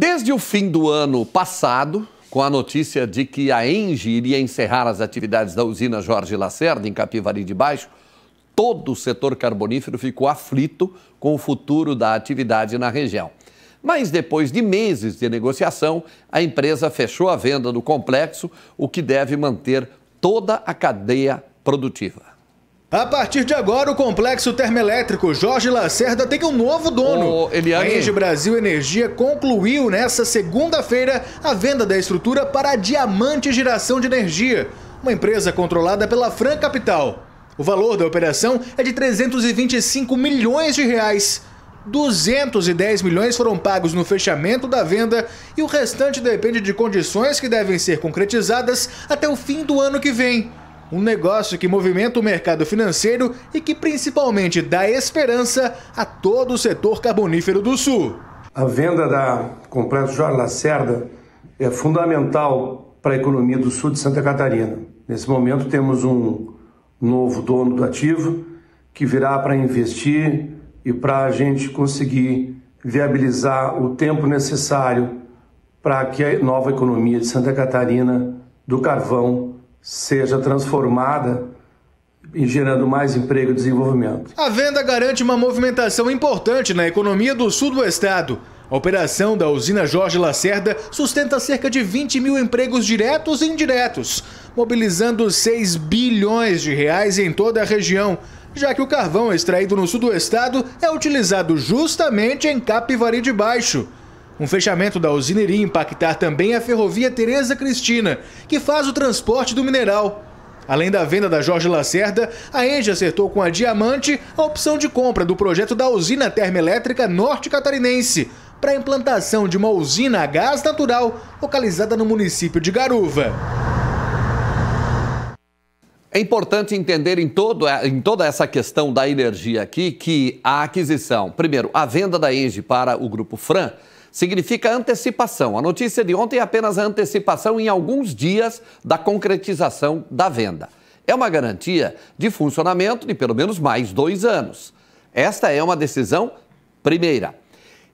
Desde o fim do ano passado, com a notícia de que a Engie iria encerrar as atividades da usina Jorge Lacerda, em Capivari de Baixo, todo o setor carbonífero ficou aflito com o futuro da atividade na região. Mas depois de meses de negociação, a empresa fechou a venda do complexo, o que deve manter toda a cadeia produtiva. A partir de agora, o complexo termoelétrico Jorge Lacerda tem um novo dono. O Eliane... A Engie Brasil Energia concluiu nesta segunda-feira a venda da estrutura para a Diamante Geração de Energia, uma empresa controlada pela Fran Capital. O valor da operação é de 325 milhões de reais. 210 milhões foram pagos no fechamento da venda e o restante depende de condições que devem ser concretizadas até o fim do ano que vem. Um negócio que movimenta o mercado financeiro e que principalmente dá esperança a todo o setor carbonífero do Sul. A venda da Complexo Jorge Lacerda é fundamental para a economia do Sul de Santa Catarina. Nesse momento temos um novo dono do ativo que virá para investir e para a gente conseguir viabilizar o tempo necessário para que a nova economia de Santa Catarina do carvão seja transformada gerando mais emprego e desenvolvimento. A venda garante uma movimentação importante na economia do sul do estado. A operação da usina Jorge Lacerda sustenta cerca de 20 mil empregos diretos e indiretos, mobilizando 6 bilhões de reais em toda a região, já que o carvão extraído no sul do estado é utilizado justamente em Capivari de Baixo. Um fechamento da usina iria impactar também a ferrovia Tereza Cristina, que faz o transporte do mineral. Além da venda da Jorge Lacerda, a Enge acertou com a Diamante a opção de compra do projeto da usina termoelétrica norte-catarinense para a implantação de uma usina a gás natural localizada no município de Garuva. É importante entender em, todo, em toda essa questão da energia aqui que a aquisição, primeiro, a venda da Enge para o Grupo Fran significa antecipação. A notícia de ontem é apenas a antecipação em alguns dias da concretização da venda. É uma garantia de funcionamento de pelo menos mais dois anos. Esta é uma decisão primeira.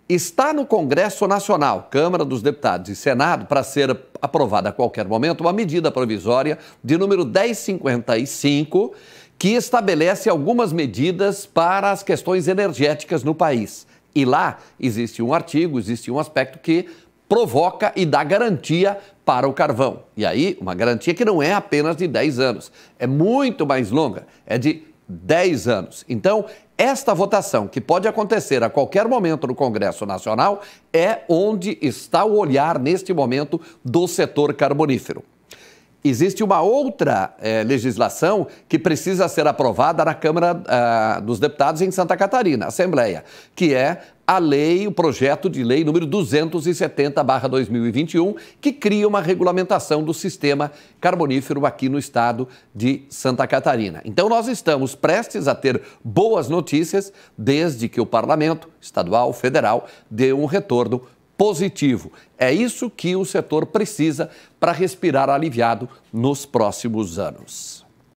Está no Congresso Nacional, Câmara dos Deputados e Senado, para ser aprovada a qualquer momento, uma medida provisória de número 1055, que estabelece algumas medidas para as questões energéticas no país. E lá existe um artigo, existe um aspecto que provoca e dá garantia para o carvão. E aí, uma garantia que não é apenas de 10 anos, é muito mais longa, é de 10 anos. Então, esta votação, que pode acontecer a qualquer momento no Congresso Nacional, é onde está o olhar neste momento do setor carbonífero existe uma outra é, legislação que precisa ser aprovada na Câmara é, dos Deputados em Santa Catarina, Assembleia, que é a lei, o projeto de lei número 270/2021, que cria uma regulamentação do sistema carbonífero aqui no estado de Santa Catarina. Então nós estamos prestes a ter boas notícias desde que o parlamento estadual, federal dê um retorno positivo. É isso que o setor precisa para respirar aliviado nos próximos anos.